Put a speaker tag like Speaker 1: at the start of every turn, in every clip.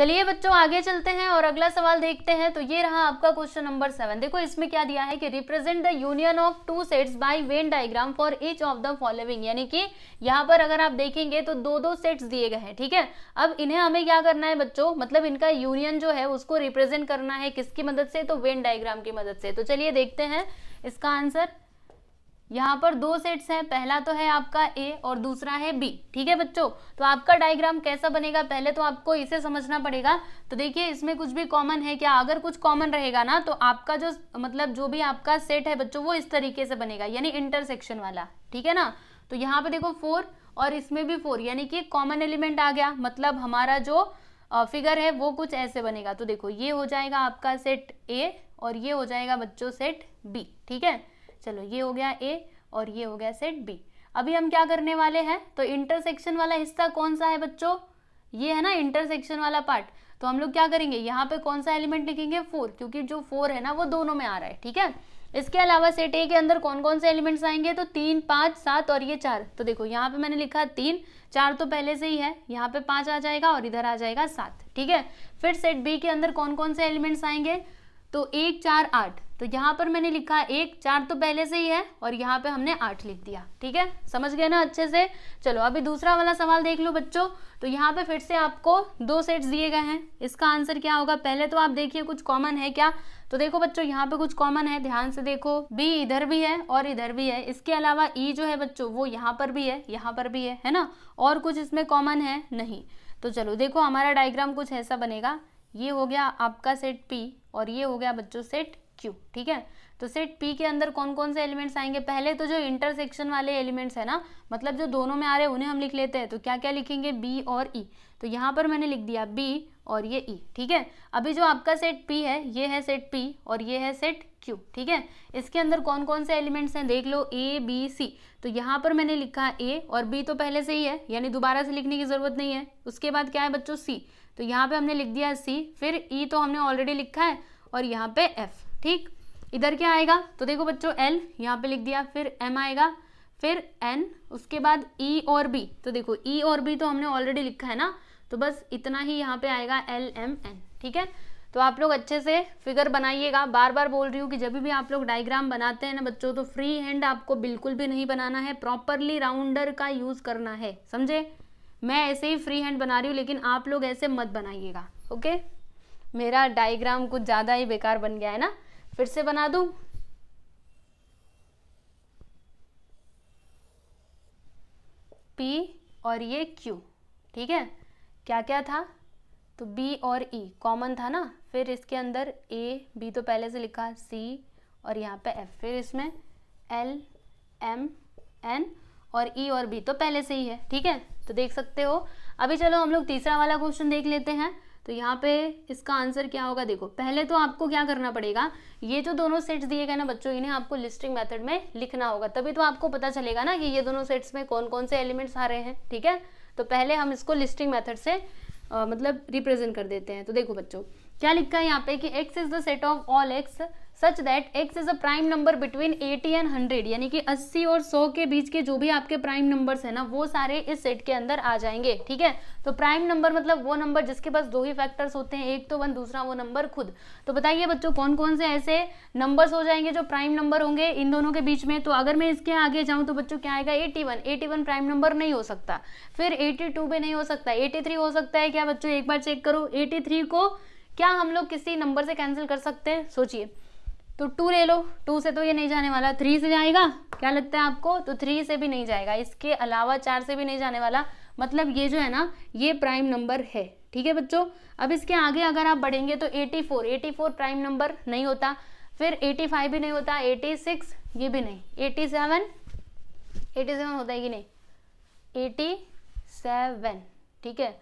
Speaker 1: चलिए बच्चों आगे चलते हैं और अगला सवाल देखते हैं तो ये रहा आपका क्वेश्चन नंबर सेवन देखो इसमें क्या दिया है कि represent the union of two sets by Venn diagram for each of the following यानी कि यहाँ पर अगर आप देखेंगे तो दो दो सेट्स दिए गए हैं ठीक है अब इन्हें हमें क्या करना है बच्चों मतलब इनका यूनियन जो है उसको रिप्रेजेंट करना है किसकी मदद से तो वेन डायग्राम की मदद से तो चलिए देखते हैं इसका आंसर यहाँ पर दो सेट्स हैं पहला तो है आपका ए और दूसरा है बी ठीक है बच्चों तो आपका डायग्राम कैसा बनेगा पहले तो आपको इसे समझना पड़ेगा तो देखिए इसमें कुछ भी कॉमन है क्या अगर कुछ कॉमन रहेगा ना तो आपका जो मतलब जो भी आपका सेट है बच्चों वो इस तरीके से बनेगा यानी इंटरसेक्शन वाला ठीक है ना तो यहाँ पे देखो फोर और इसमें भी फोर यानी कि कॉमन एलिमेंट आ गया मतलब हमारा जो फिगर है वो कुछ ऐसे बनेगा तो देखो ये हो जाएगा आपका सेट ए और ये हो जाएगा बच्चों सेट बी ठीक है चलो ये हो गया ए और ये हो गया सेट बी अभी हम क्या करने वाले हैं तो इंटरसेक्शन वाला हिस्सा कौन सा है बच्चों ये है ना इंटरसेक्शन वाला पार्ट तो हम लोग क्या करेंगे यहाँ पे कौन सा एलिमेंट लिखेंगे फोर क्योंकि जो फोर है ना वो दोनों में आ रहा है ठीक है इसके अलावा सेट ए के अंदर कौन कौन से एलिमेंट्स आएंगे तो तीन पाँच सात और ये चार तो देखो यहाँ पे मैंने लिखा तीन चार तो पहले से ही है यहाँ पे पाँच आ जाएगा और इधर आ जाएगा सात ठीक है फिर सेट बी के अंदर कौन कौन से एलिमेंट्स आएंगे तो एक चार आठ तो यहाँ पर मैंने लिखा एक चार तो पहले से ही है और यहाँ पे हमने आठ लिख दिया ठीक है समझ गए ना अच्छे से चलो अभी दूसरा वाला सवाल देख लो बच्चों तो यहाँ पे फिर से आपको दो सेट्स दिए गए हैं इसका आंसर क्या होगा पहले तो आप देखिए कुछ कॉमन है क्या तो देखो बच्चों यहाँ पे कुछ कॉमन है ध्यान से देखो बी इधर भी है और इधर भी है इसके अलावा ई e जो है बच्चों वो यहाँ पर भी है यहाँ पर भी है है ना और कुछ इसमें कॉमन है नहीं तो चलो देखो हमारा डायग्राम कुछ ऐसा बनेगा ये हो गया आपका सेट पी और ये हो गया बच्चों सेट क्यू ठीक है तो सेट पी के अंदर कौन कौन से एलिमेंट्स आएंगे पहले तो जो इंटरसेक्शन वाले एलिमेंट्स है ना मतलब जो दोनों में आ रहे हैं उन्हें हम लिख लेते हैं तो क्या क्या लिखेंगे बी और ई e. तो यहाँ पर मैंने लिख दिया बी और ये ई e, ठीक है अभी जो आपका सेट पी है ये है सेट पी और ये है सेट क्यू ठीक है इसके अंदर कौन कौन से एलिमेंट्स हैं देख लो ए बी सी तो यहाँ पर मैंने लिखा ए और बी तो पहले से ही है यानी दोबारा से लिखने की ज़रूरत नहीं है उसके बाद क्या है बच्चों सी तो यहाँ पे हमने लिख दिया सी फिर ई e तो हमने ऑलरेडी लिखा है और यहाँ पे एफ ठीक इधर क्या आएगा तो देखो बच्चों एल यहाँ पे लिख दिया फिर एम आएगा फिर एन उसके बाद ई e और बी तो देखो ई e और बी तो हमने ऑलरेडी लिखा है ना तो बस इतना ही यहाँ पे आएगा एल एम एन ठीक है तो आप लोग अच्छे से फिगर बनाइएगा बार बार बोल रही हूँ कि जब भी आप लोग डायग्राम बनाते हैं ना बच्चों तो फ्री हैंड आपको बिल्कुल भी नहीं बनाना है प्रॉपरली राउंडर का यूज़ करना है समझे मैं ऐसे ही फ्री हैंड बना रही हूँ लेकिन आप लोग ऐसे मत बनाइएगा ओके मेरा डायग्राम कुछ ज़्यादा ही बेकार बन गया है ना फिर से बना दूँ पी और ये क्यू ठीक है क्या क्या था तो बी और ई e, कॉमन था ना फिर इसके अंदर ए बी तो पहले से लिखा सी और यहाँ पे एफ फिर इसमें एल एम एन और ई e और बी तो पहले से ही है ठीक है तो देख सकते हो अभी चलो हम लोग तीसरा वाला क्वेश्चन देख लेते हैं तो यहाँ पे इसका आंसर क्या होगा देखो पहले तो आपको क्या करना पड़ेगा ये जो दोनों सेट्स दिए गए ना बच्चों इन्हें आपको लिस्टिंग मेथड में लिखना होगा तभी तो आपको पता चलेगा ना कि ये दोनों सेट्स में कौन कौन से एलिमेंट्स आ रहे हैं ठीक है तो पहले हम इसको लिस्टिंग मेथड से आ, मतलब रिप्रेजेंट कर देते हैं तो देखो बच्चों क्या लिखा है यहाँ पे कि X is the set of all X such that X is a prime number between 80 and 100 यानी कि 80 और 100 के बीच के जो भी आपके प्राइम नंबर्स है ना वो सारे इस सेट के अंदर आ जाएंगे ठीक है तो प्राइम नंबर मतलब वो नंबर जिसके पास दो ही फैक्टर्स होते हैं एक तो वन दूसरा वो नंबर खुद तो बताइए बच्चों कौन कौन से ऐसे नंबर्स हो जाएंगे जो प्राइम नंबर होंगे इन दोनों के बीच में तो अगर मैं इसके आगे जाऊँ तो बच्चों क्या आएगा एटी वन प्राइम नंबर नहीं हो सकता फिर एटी भी नहीं हो सकता एटी हो सकता है क्या बच्चों एक बार चेक करो एटी को क्या हम लोग किसी नंबर से कैंसिल कर सकते हैं सोचिए तो टू ले लो टू से तो ये नहीं जाने वाला थ्री से जाएगा क्या लगता है आपको तो थ्री से भी नहीं जाएगा इसके अलावा चार से भी नहीं जाने वाला मतलब ये जो है ना ये प्राइम नंबर है ठीक है बच्चों अब इसके आगे अगर आप बढ़ेंगे तो 84 84 प्राइम नंबर नहीं होता फिर 85 भी नहीं होता 86 ये भी नहीं 87 87 होता है कि नहीं 87 ठीक है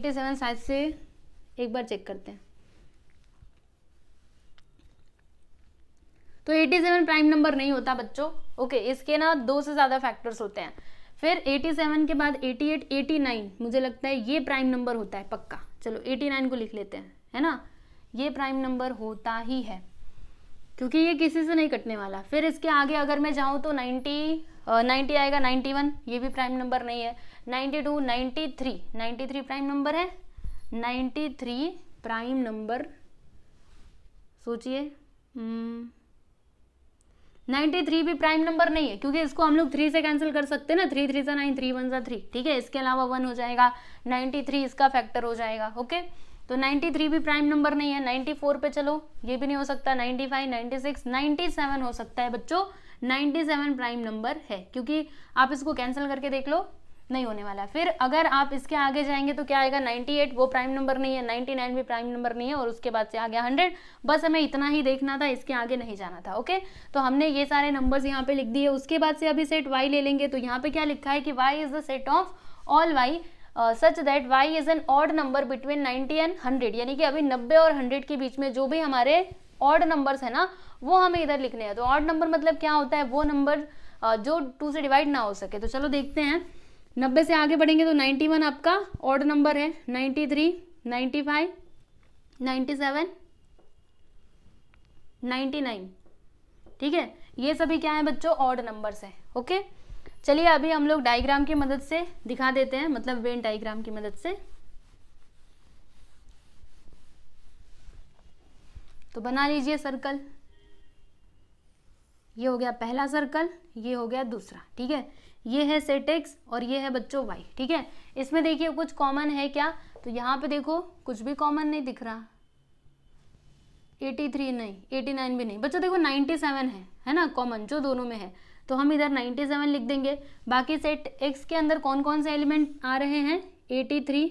Speaker 1: 87 साइज से एक बार चेक करते हैं तो 87 प्राइम नंबर नहीं होता बच्चों ओके इसके ना दो से ज़्यादा फैक्टर्स होते हैं फिर 87 के बाद 88, 89 मुझे लगता है ये प्राइम नंबर होता है पक्का चलो 89 को लिख लेते हैं है ना ये प्राइम नंबर होता ही है क्योंकि ये किसी से नहीं कटने वाला फिर इसके आगे अगर मैं जाऊँ तो 90 नाइन्टी आएगा 91 ये भी प्राइम नंबर नहीं है 92 93 93 प्राइम नंबर है 93 प्राइम नंबर सोचिए हम्म, नाइन्टी थ्री भी प्राइम नंबर नहीं है क्योंकि इसको हम लोग थ्री से कैंसिल कर सकते हैं ना थ्री थ्री सा नाइन थ्री वन सा थ्री ठीक है इसके अलावा वन हो जाएगा नाइन्टी थ्री इसका फैक्टर हो जाएगा ओके तो थ्री भी प्राइम नंबर नहीं है नाइन्टी फोर पे चलो ये भी नहीं हो सकता ninety ninety five six ninety seven हो सकता है बच्चों सेवन प्राइम नंबर है क्योंकि आप इसको कैंसिल करके देख लो नहीं होने वाला फिर अगर आप इसके आगे जाएंगे तो क्या आएगा 98 वो प्राइम नंबर नहीं है 99 भी प्राइम नंबर नहीं है और उसके बाद से आ गया 100 बस हमें इतना ही देखना था इसके आगे नहीं जाना था ओके तो हमने ये सारे नंबर्स यहाँ पे लिख दिए उसके बाद से अभी सेट वाई ले लेंगे तो यहाँ पे क्या लिखा है कि Y is the set of all Y such that Y is an odd number between ninety and hundred यानी कि अभी नब्बे और हंड्रेड के बीच में जो भी हमारे ऑड नंबर्स है ना वो हमें इधर लिखने हैं तो ऑड नंबर मतलब क्या होता है वो नंबर uh, जो टू से डिवाइड ना हो सके तो चलो देखते हैं नब्बे से आगे बढ़ेंगे तो नाइन्टी वन आपका ऑर्ड नंबर है ninety three ninety five ninety seven ninety nine ठीक है ये सभी क्या है बच्चों ऑर्ड नंबर्स हैं ओके चलिए अभी हम लोग डायग्राम की मदद से दिखा देते हैं मतलब वेन डायग्राम की मदद से तो बना लीजिए सर्कल ये हो गया पहला सर्कल ये हो गया दूसरा ठीक है ये है सेट एक्स और ये है बच्चों वाई ठीक है इसमें देखिए कुछ कॉमन है क्या तो यहाँ पे देखो कुछ भी कॉमन नहीं दिख रहा 83 नहीं 89 भी नहीं बच्चों देखो 97 है है ना कॉमन जो दोनों में है तो हम इधर 97 लिख देंगे बाकी सेट एक्स के अंदर कौन कौन से एलिमेंट आ रहे हैं 83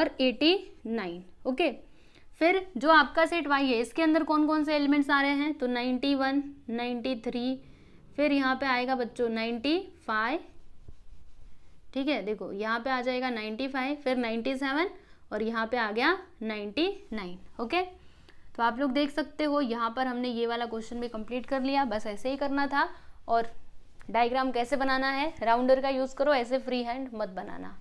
Speaker 1: और 89 ओके फिर जो आपका सेट वाई है इसके अंदर कौन कौन से एलिमेंट्स आ रहे हैं तो नाइन्टी थ्री फिर यहाँ पे आएगा बच्चों नाइन्टी फाइव ठीक है देखो यहाँ पे आ जाएगा नाइन्टी फाइव फिर नाइन्टी सेवन और यहाँ पे आ गया नाइन्टी नाइन ओके तो आप लोग देख सकते हो यहाँ पर हमने ये वाला क्वेश्चन भी कंप्लीट कर लिया बस ऐसे ही करना था और डायग्राम कैसे बनाना है राउंडर का यूज़ करो ऐसे फ्री हैंड मत बनाना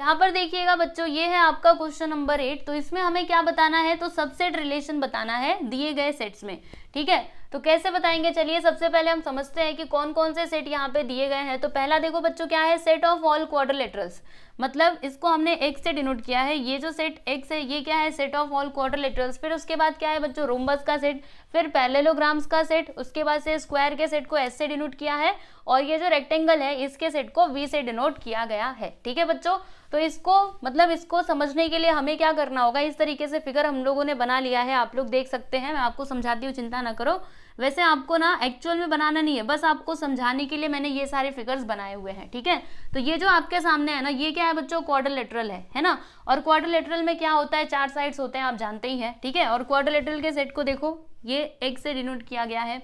Speaker 1: यहाँ पर देखिएगा बच्चों ये है आपका क्वेश्चन नंबर एट तो इसमें हमें क्या बताना है तो सबसेट रिलेशन बताना है दिए गए सेट्स में ठीक है तो कैसे बताएंगे चलिए सबसे पहले हम समझते हैं कि कौन कौन से सेट यहाँ पे दिए गए हैं तो पहला देखो बच्चों क्या है सेट ऑफ ऑल क्वाड्रलेटरल्स मतलब इसको हमने एक से डिनोट किया है ये जो सेट एक्स है ये क्या है सेट ऑफ ऑल क्वाड्रलेटरल्स फिर उसके बाद क्या है बच्चों रोमबस का सेट फिर पैलेलोग्राम्स का सेट उसके बाद से स्क्वायर के सेट को एस से डिनोट किया है और ये जो रेक्टेंगल है इसके सेट को वी से डिनोट किया गया है ठीक है बच्चों तो इसको मतलब इसको समझने के लिए हमें क्या करना होगा इस तरीके से फिगर हम लोगों ने बना लिया है आप लोग देख सकते हैं मैं आपको समझाती हूँ चिंता ना करो वैसे आपको ना एक्चुअल में बनाना नहीं है बस आपको समझाने के लिए मैंने ये सारे फिगर्स बनाए हुए हैं ठीक है तो ये जो आपके सामने है ना ये क्या है बच्चों क्वारल है है ना और क्वाड्रलेटरल में क्या होता है चार साइड्स होते हैं आप जानते ही हैं ठीक है और क्वाड्रलेटरल के सेट को देखो ये एक से डिनोट किया गया है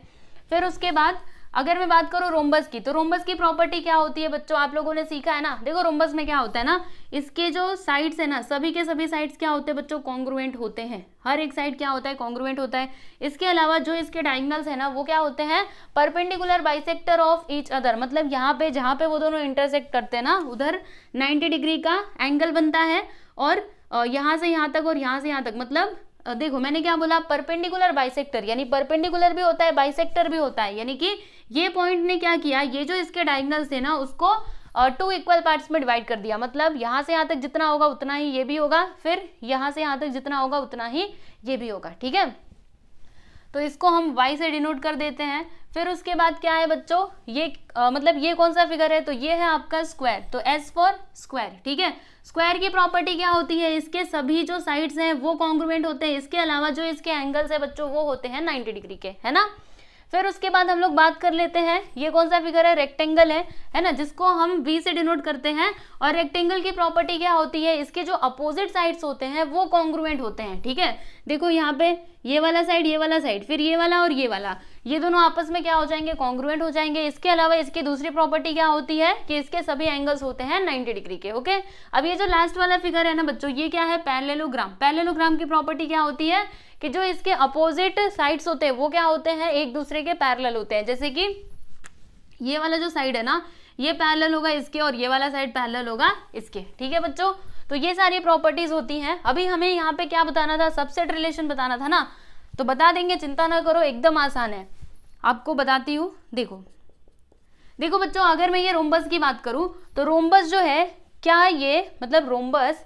Speaker 1: फिर उसके बाद अगर मैं बात करूँ रोम्बस की तो रोम्बस की प्रॉपर्टी क्या होती है बच्चों आप लोगों ने सीखा है ना देखो रोम्बस में क्या होता है ना इसके जो साइड्स है ना सभी के सभी साइड्स क्या होते हैं बच्चों कॉन्ग्रुएंट होते हैं हर एक साइड क्या होता है कॉन्ग्रुएंट होता है इसके अलावा जो इसके डाइंगल्स है ना वो क्या होते हैं perpendicular bisector of each other मतलब यहाँ पे जहाँ पे वो दोनों इंटरसेक्ट करते हैं ना उधर नाइन्टी डिग्री का एंगल बनता है और यहाँ से यहाँ तक और यहाँ से यहाँ तक मतलब देखो मैंने क्या बोला परपेंडिकुलर बाइसेक्टर यानी परपेंडिकुलर भी होता है बाइसेक्टर भी होता है यानी कि ये पॉइंट ने क्या किया ये जो इसके डायगनल थे ना उसको टू इक्वल पार्ट्स में डिवाइड कर दिया मतलब यहां से यहां तक जितना होगा उतना ही ये भी होगा फिर यहां से यहां तक जितना होगा उतना ही ये भी होगा ठीक है तो इसको हम वाई से डिनोट कर देते हैं फिर उसके बाद क्या है बच्चों ये आ, मतलब ये कौन सा फिगर है तो ये है आपका स्क्वायर तो एस फॉर स्क्वायर ठीक है स्क्वायर की प्रॉपर्टी क्या होती है इसके सभी जो साइड्स हैं वो कॉन्ग्रूमेंट होते हैं इसके अलावा जो इसके एंगल्स है बच्चों वो होते हैं 90 डिग्री के है ना फिर उसके बाद हम लोग बात कर लेते हैं ये कौन सा फिगर है रेक्टेंगल है है ना जिसको हम बी से डिनोट करते हैं और रेक्टेंगल की प्रॉपर्टी क्या होती है इसके जो अपोजिट साइड्स होते हैं वो कॉन्ग्रुवेंट होते हैं ठीक है देखो यहाँ पे ये वाला साइड ये वाला साइड फिर ये वाला और ये वाला ये दोनों आपस में क्या हो जाएंगे कॉन्ग्रुएंट हो जाएंगे इसके अलावा इसकी दूसरी प्रॉपर्टी क्या होती है कि इसके सभी एंगल्स होते हैं 90 डिग्री के ओके अब ये जो लास्ट वाला फिगर है ना बच्चों ये क्या है पैरेललोग्राम पैरेललोग्राम की प्रॉपर्टी क्या होती है कि जो इसके अपोजिट साइड्स होते हैं वो क्या होते हैं एक दूसरे के पैरेलल होते हैं जैसे कि ये वाला जो साइड है ना ये पैरेलल होगा इसके और ये वाला साइड पैरेलल होगा इसके ठीक है बच्चों तो ये सारी प्रॉपर्टीज होती हैं अभी हमें यहाँ पे क्या बताना था सबसेट रिलेशन बताना था ना तो बता देंगे चिंता ना करो एकदम आसान है आपको बताती हूँ देखो देखो बच्चों अगर मैं ये रोमबस की बात करूँ तो रोमबस जो है क्या ये मतलब रोमबस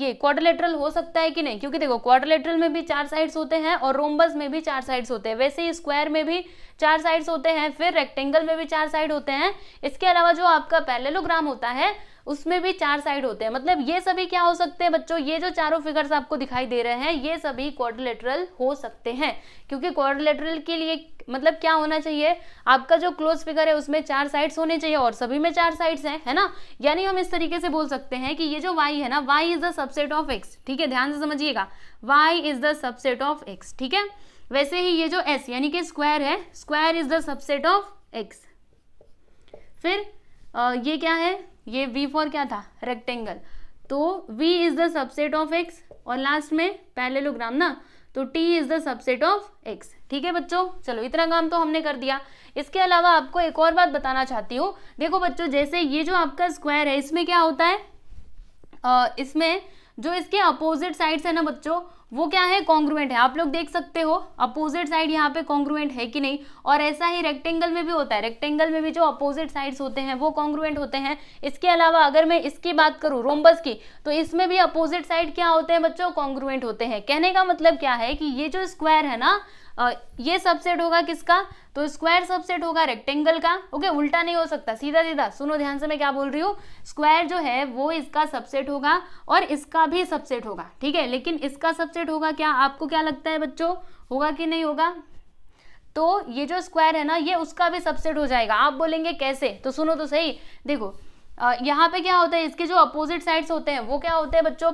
Speaker 1: ये क्वाड्रिलेटरल हो सकता है कि नहीं क्योंकि देखो क्वाड्रिलेटरल में भी चार साइड्स होते हैं और रोमबस में भी चार साइड्स होते हैं वैसे ही स्क्वायर में भी चार साइड्स होते हैं फिर रेक्टेंगल में भी चार साइड होते हैं इसके अलावा जो आपका पैरेललोग्राम होता है उसमें भी चार साइड होते हैं मतलब ये सभी क्या हो सकते हैं बच्चों ये जो चारों फिगर्स आपको दिखाई दे रहे हैं ये सभी क्वारलेटरल हो सकते हैं क्योंकि क्वारलेटरल के लिए मतलब क्या होना चाहिए आपका जो क्लोज फिगर है उसमें चार साइड्स होने चाहिए और सभी में चार साइड्स हैं है ना यानी हम इस तरीके से बोल सकते हैं कि ये जो वाई है ना Y is the subset of X ठीक है ध्यान से समझिएगा Y is the subset of X ठीक है वैसे ही ये जो एस यानी कि स्क्वायर है square is the subset of X फिर आ, ये क्या है ये V4 क्या था रेक्टेंगल तो V is the subset of X और लास्ट में पैरेलोग्राम ना तो T is the subset of X ठीक है बच्चों चलो इतना काम तो हमने कर दिया इसके अलावा आपको एक और बात बताना चाहती हूँ देखो बच्चों जैसे ये जो आपका स्क्वायर है इसमें क्या होता है आ, इसमें जो इसके अपोजिट साइड्स है ना बच्चों वो क्या है कॉन्ग्रुएंट है आप लोग देख सकते हो अपोजिट साइड यहाँ पे कॉन्ग्रुएंट है कि नहीं और ऐसा ही रेक्टेंगल में भी होता है रेक्टेंगल में भी जो अपोजिट साइड्स होते हैं वो कॉन्ग्रुएंट होते हैं इसके अलावा अगर मैं इसकी बात करूँ रोम्बस की तो इसमें भी अपोजिट साइड क्या होते हैं बच्चों कॉन्ग्रुएंट होते हैं कहने का मतलब क्या है कि ये जो स्क्वायर है ना ये सबसेट होगा किसका तो स्क्वायर सबसेट होगा रेक्टेंगल का ओके उल्टा नहीं हो सकता सीधा सीधा सुनो ध्यान से मैं क्या बोल रही हूँ स्क्वायर जो है वो इसका सबसेट होगा और इसका भी सबसेट होगा ठीक है लेकिन इसका सबसेट होगा क्या आपको क्या लगता है बच्चों होगा कि नहीं होगा तो ये जो स्क्वायर है ना ये उसका भी सबसेट हो जाएगा आप बोलेंगे कैसे तो सुनो तो सही देखो यहाँ पे क्या होता है इसके जो अपोजिट साइड्स होते हैं वो क्या होते हैं बच्चों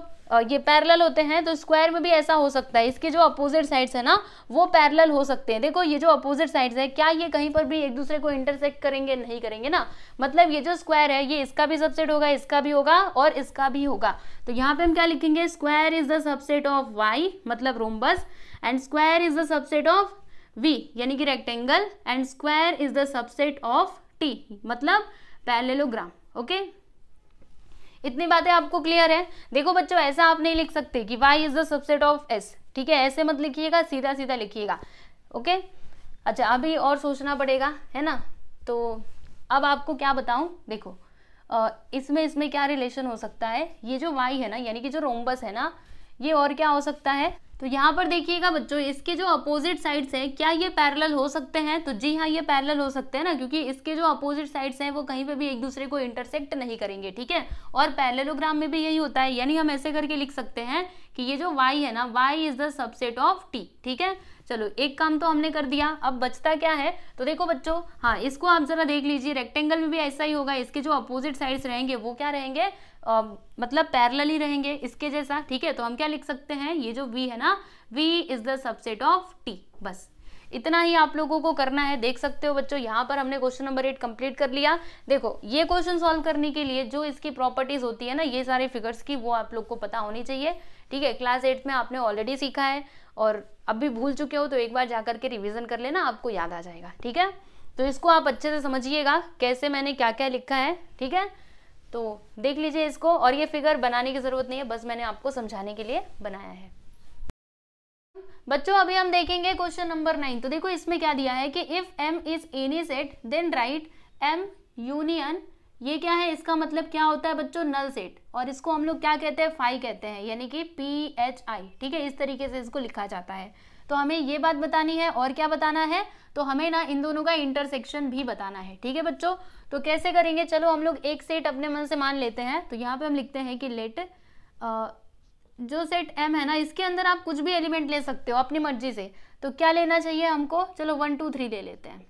Speaker 1: ये पैरेलल होते हैं तो स्क्वायर में भी ऐसा हो सकता है इसके जो अपोजिट साइड्स है ना वो पैरेलल हो सकते हैं देखो ये जो अपोजिट साइड्स है क्या ये कहीं पर भी एक दूसरे को इंटरसेक्ट करेंगे नहीं करेंगे ना मतलब ये जो स्क्वायर है ये इसका भी सबसेट होगा इसका भी होगा और इसका भी होगा तो यहाँ पे हम क्या लिखेंगे square is the subset of Y मतलब rhombus and square is the subset of V यानी कि rectangle and square is the subset of T मतलब पैरेलोग्राम ओके इतनी बातें आपको क्लियर है देखो बच्चों ऐसा आप नहीं लिख सकते कि Y is the subset of S ठीक है ऐसे मत लिखिएगा सीधा सीधा लिखिएगा ओके अच्छा अभी और सोचना पड़ेगा है ना तो अब आपको क्या बताऊं देखो इसमें इसमें क्या रिलेशन हो सकता है ये जो वाई है ना यानी कि जो रोम्बस है ना ये और क्या हो सकता है तो यहाँ पर देखिएगा बच्चों इसके जो अपोजिट साइड्स हैं क्या ये पैरेलल हो सकते हैं तो जी हाँ ये पैरेलल हो सकते हैं ना क्योंकि इसके जो अपोजिट साइड्स हैं वो कहीं पे भी एक दूसरे को इंटरसेक्ट नहीं करेंगे ठीक है और पैरेलोग्राम में भी यही होता है यानी हम ऐसे करके लिख सकते हैं कि ये जो वाई है ना Y is the subset of T ठीक है चलो एक काम तो हमने कर दिया अब बचता क्या है तो देखो बच्चों हाँ इसको आप जरा देख लीजिए रेक्टेंगल में भी ऐसा ही होगा इसके जो अपोजिट साइड्स रहेंगे वो क्या रहेंगे आ, मतलब पैरल ही रहेंगे इसके जैसा ठीक है तो हम क्या लिख सकते हैं ये जो वी है ना V is the subset of T बस इतना ही आप लोगों को करना है देख सकते हो बच्चों यहाँ पर हमने क्वेश्चन नंबर एट कंप्लीट कर लिया देखो ये क्वेश्चन सॉल्व करने के लिए जो इसकी प्रॉपर्टीज होती है ना ये सारे फिगर्स की वो आप लोग को पता होनी चाहिए ठीक है क्लास एट में आपने ऑलरेडी सीखा है और अब भी भूल चुके हो तो एक बार जा करके रिविज़न कर लेना आपको याद आ जाएगा ठीक है तो इसको आप अच्छे से समझिएगा कैसे मैंने क्या क्या लिखा है ठीक है तो देख लीजिए इसको और ये फिगर बनाने की ज़रूरत नहीं है बस मैंने आपको समझाने के लिए बनाया है बच्चों अभी हम देखेंगे क्वेश्चन नंबर नाइन तो देखो इसमें क्या दिया है कि if M is any set then write M union ये क्या है इसका मतलब क्या होता है बच्चों नल सेट और इसको हम लोग क्या कहते हैं फाई कहते हैं यानी कि पी एच आई ठीक है इस तरीके से इसको लिखा जाता है तो हमें ये बात बतानी है और क्या बताना है तो हमें ना इन दोनों का इंटरसेक्शन भी बताना है ठीक है बच्चों तो कैसे करेंगे चलो हम लोग एक सेट अपने मन से मान लेते हैं तो यहाँ पे हम लिखते हैं कि लेट जो सेट एम है ना इसके अंदर आप कुछ भी एलिमेंट ले सकते हो अपनी मर्जी से तो क्या लेना चाहिए हमको चलो वन टू थ्री ले लेते हैं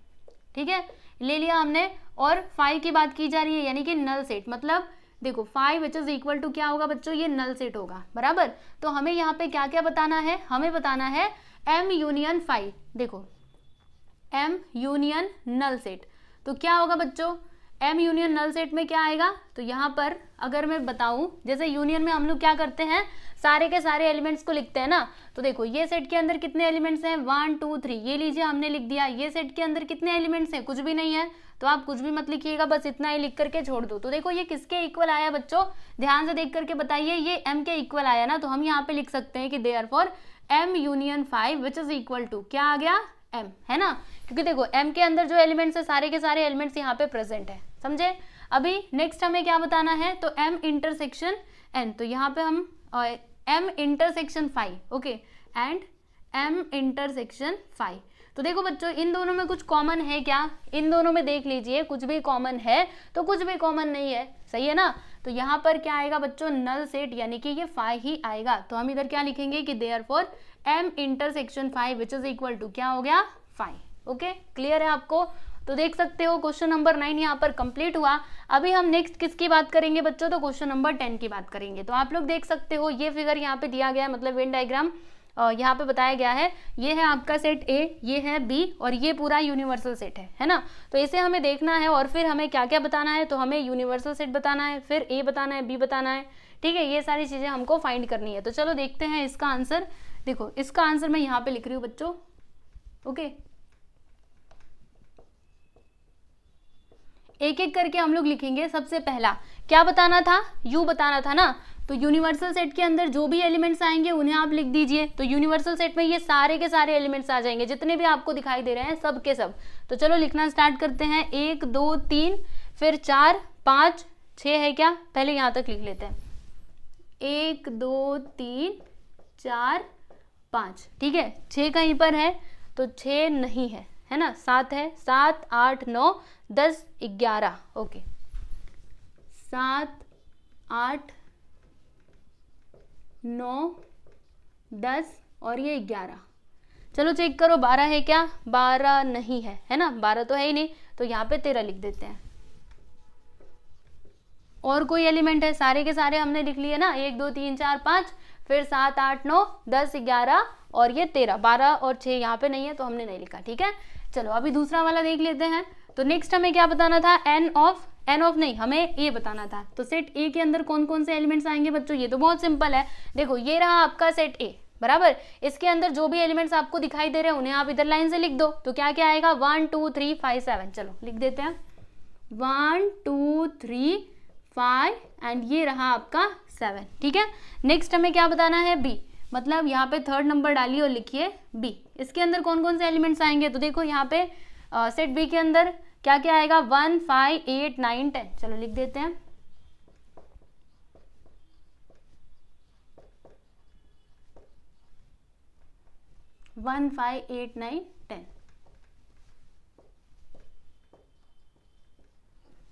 Speaker 1: ठीक है ले लिया हमने और फाइव की बात की जा रही है यानी कि नल सेट मतलब देखो five which is equal to क्या होगा बच्चों ये नल सेट होगा बराबर तो हमें यहाँ पे क्या क्या बताना है हमें बताना है एम यूनियन फाइव देखो एम यूनियन नल सेट तो क्या होगा बच्चों एम यूनियन नल सेट में क्या आएगा तो यहाँ पर अगर मैं बताऊं जैसे यूनियन में हम लोग क्या करते हैं सारे के सारे एलिमेंट्स को लिखते हैं ना तो देखो ये सेट के अंदर कितने एलिमेंट्स हैं वन टू थ्री ये लीजिए हमने लिख दिया ये सेट के अंदर कितने एलिमेंट्स हैं कुछ भी नहीं है तो आप कुछ भी मत लिखिएगा बस इतना ही लिख करके छोड़ दो तो देखो ये किसके इक्वल आया बच्चों ध्यान से देख करके बताइए ये एम के इक्वल आया ना तो हम यहाँ पे लिख सकते हैं कि they are for M union five which is equal to क्या आ गया एम है ना क्योंकि देखो एम के अंदर जो एलिमेंट्स है सारे के सारे एलिमेंट्स यहाँ पे प्रेजेंट है समझे अभी नेक्स्ट हमें क्या बताना है तो एम इंटरसेक्शन एन तो यहाँ पे हम M intersection five okay and M intersection five तो देखो बच्चों इन दोनों में कुछ कॉमन है क्या इन दोनों में देख लीजिए कुछ भी कॉमन है तो कुछ भी कॉमन नहीं है सही है ना तो यहाँ पर क्या आएगा बच्चों नल सेट यानी कि ये फाइव ही आएगा तो हम इधर क्या लिखेंगे कि they are for M intersection five which is equal to क्या हो गया फाइव ओके क्लियर है आपको तो देख सकते हो क्वेश्चन नंबर नाइन यहाँ पर कंप्लीट हुआ अभी हम नेक्स्ट किसकी बात करेंगे बच्चों तो क्वेश्चन नंबर टेन की बात करेंगे तो आप लोग देख सकते हो ये फिगर यहाँ पे दिया गया है मतलब वेन डायग्राम यहाँ पे बताया गया है ये है आपका सेट ए ये है बी और ये पूरा यूनिवर्सल सेट है है ना तो इसे हमें देखना है और फिर हमें क्या क्या बताना है तो हमें यूनिवर्सल सेट बताना है फिर ए बताना है बी बताना है ठीक है ये सारी चीज़ें हमको फाइंड करनी है तो चलो देखते हैं इसका आंसर देखो इसका आंसर मैं यहाँ पे लिख रही हूँ बच्चों ओके एक एक करके हम लोग लिखेंगे सबसे पहला क्या बताना था यू बताना था ना तो यूनिवर्सल सेट के अंदर जो भी एलिमेंट्स आएंगे उन्हें आप लिख दीजिए तो यूनिवर्सल सेट में ये सारे के सारे एलिमेंट्स आ जाएंगे जितने भी आपको दिखाई दे रहे हैं सब के सब तो चलो लिखना स्टार्ट करते हैं एक दो तीन फिर चार पाँच छ है क्या पहले यहाँ तक लिख लेते हैं एक दो तीन चार पाँच ठीक है छः कहीं पर है तो छ नहीं है है ना सात है सात आठ नौ दस ग्यारह ओके सात आठ नौ दस और ये ग्यारह चलो चेक करो बारह है क्या बारह नहीं है है ना बारह तो है ही नहीं तो यहाँ पे तेरह लिख देते हैं और कोई एलिमेंट है सारे के सारे हमने लिख लिए ना एक दो तीन चार पांच फिर सात आठ नौ दस ग्यारह और ये तेरह बारह और छह यहाँ पे नहीं है तो हमने नहीं लिखा ठीक है चलो अभी दूसरा वाला देख लेते हैं तो नेक्स्ट हमें क्या बताना था एन ऑफ एन ऑफ नहीं हमें ए बताना था तो सेट ए के अंदर कौन कौन से एलिमेंट्स आएंगे बच्चों ये तो बहुत सिंपल है देखो ये रहा आपका सेट ए बराबर इसके अंदर जो भी एलिमेंट्स आपको दिखाई दे रहे हैं उन्हें आप इधर लाइन से लिख दो तो क्या क्या आएगा one two three five seven चलो लिख देते हैं one two three five and ये रहा आपका सेवन ठीक है नेक्स्ट हमें क्या बताना है बी मतलब यहाँ पे थर्ड नंबर डालिए और लिखिए बी इसके अंदर कौन कौन से एलिमेंट्स आएंगे तो देखो यहाँ पे सेट बी के अंदर क्या क्या आएगा one five eight nine ten चलो लिख देते हैं one five eight nine ten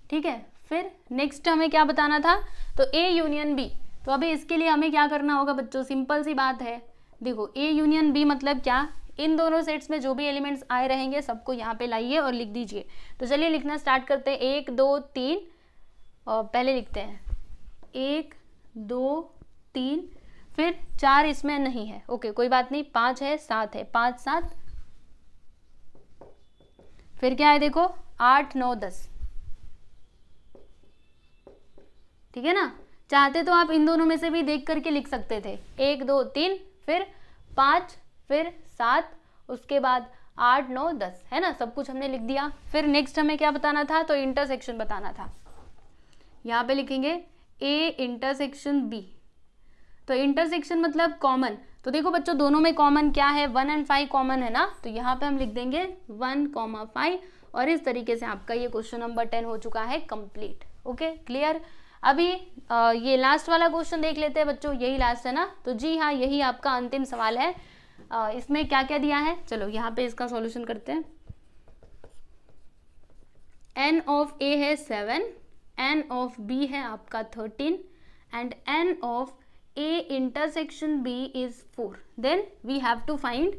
Speaker 1: ठीक है फिर नेक्स्ट हमें क्या बताना था तो ए यूनियन बी तो अभी इसके लिए हमें क्या करना होगा बच्चों सिंपल सी बात है देखो ए यूनियन बी मतलब क्या इन दोनों सेट्स में जो भी एलिमेंट्स आए रहेंगे सबको यहाँ पे लाइए और लिख दीजिए तो चलिए लिखना स्टार्ट करते हैं एक दो तीन और पहले लिखते हैं एक दो तीन फिर चार इसमें नहीं है ओके कोई बात नहीं पाँच है सात है पाँच सात फिर क्या है देखो आठ नौ दस ठीक है ना चाहते तो आप इन दोनों में से भी देख करके लिख सकते थे एक दो तीन फिर पाँच फिर सात उसके बाद आठ नौ दस है ना सब कुछ हमने लिख दिया फिर नेक्स्ट हमें क्या बताना था तो इंटरसेक्शन बताना था यहाँ पे लिखेंगे ए इंटरसेक्शन बी तो इंटरसेक्शन मतलब कॉमन तो देखो बच्चों दोनों में कॉमन क्या है वन एंड फाइव कॉमन है ना तो यहाँ पे हम लिख देंगे वन कॉमा फाइव और इस तरीके से आपका ये क्वेश्चन नंबर टेन हो चुका है कंप्लीट ओके क्लियर अभी आ, ये लास्ट वाला क्वेश्चन देख लेते हैं बच्चों यही लास्ट है ना तो जी हाँ यही आपका अंतिम सवाल है इसमें क्या क्या दिया है चलो यहाँ पे इसका सॉल्यूशन करते हैं एन ऑफ ए है सेवन एन ऑफ बी है आपका thirteen and N of A intersection B is four then we have to find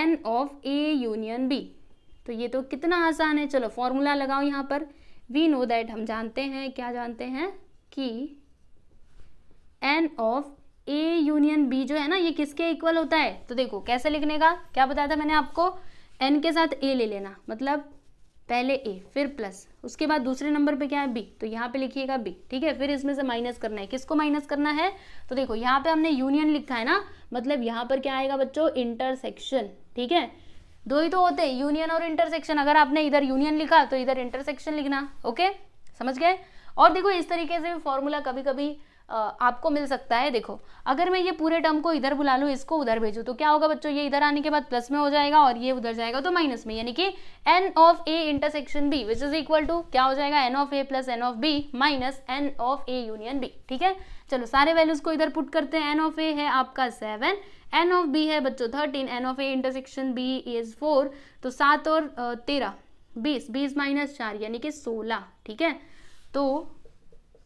Speaker 1: N of A union B तो ये तो कितना आसान है चलो फॉर्मूला लगाओ यहाँ पर वी नो दैट हम जानते हैं क्या जानते हैं कि N of A union B जो है ना ये किसके इक्वल होता है तो देखो कैसे लिखने का क्या बताया था मैंने आपको एन के साथ ए ले लेना मतलब पहले ए फिर प्लस उसके बाद दूसरे नंबर पे क्या है बी तो यहाँ पे लिखिएगा बी ठीक है फिर इसमें से माइनस करना है किसको माइनस करना है तो देखो यहाँ पे हमने यूनियन लिखा है ना मतलब यहाँ पर क्या आएगा बच्चों इंटरसेक्शन ठीक है दो ही तो होते हैं यूनियन और इंटरसेक्शन अगर आपने इधर यूनियन लिखा तो इधर इंटरसेक्शन लिखना ओके समझ गए और देखो इस तरीके से फॉर्मूला कभी कभी आपको मिल सकता है देखो अगर मैं ये पूरे टर्म को इधर बुला लूँ इसको उधर भेजूँ तो क्या होगा बच्चों ये इधर आने के बाद प्लस में हो जाएगा और ये उधर जाएगा तो माइनस में यानी कि N of A intersection B which is equal to क्या हो जाएगा N of A plus N of B minus N of A union B ठीक है चलो सारे वैल्यूज को इधर पुट करते हैं एन ऑफ ए है आपका सेवन एन ऑफ बी है बच्चों thirteen N of A intersection B is four तो सात और तेरह बीस बीस माइनस चार यानी कि सोलह ठीक है तो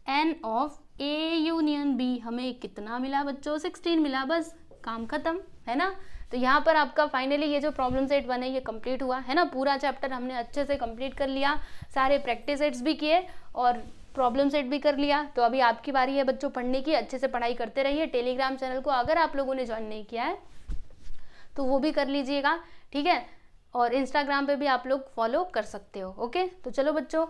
Speaker 1: N of A union B हमें कितना मिला बच्चों सिक्सटीन मिला बस काम खत्म है ना तो यहाँ पर आपका फाइनली ये जो प्रॉब्लम सेट वन है ये कंप्लीट हुआ है ना पूरा चैप्टर हमने अच्छे से कंप्लीट कर लिया सारे प्रैक्टिस सेट्स भी किए और प्रॉब्लम सेट भी कर लिया तो अभी आपकी बारी है बच्चों पढ़ने की अच्छे से पढ़ाई करते रहिए टेलीग्राम चैनल को अगर आप लोगों ने ज्वाइन नहीं किया है तो वो भी कर लीजिएगा ठीक है और इंस्टाग्राम पे भी आप लोग फॉलो कर सकते हो ओके तो चलो बच्चों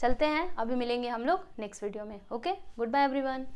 Speaker 1: चलते हैं अभी मिलेंगे हम लोग नेक्स्ट वीडियो में ओके गुड बाय एवरीवन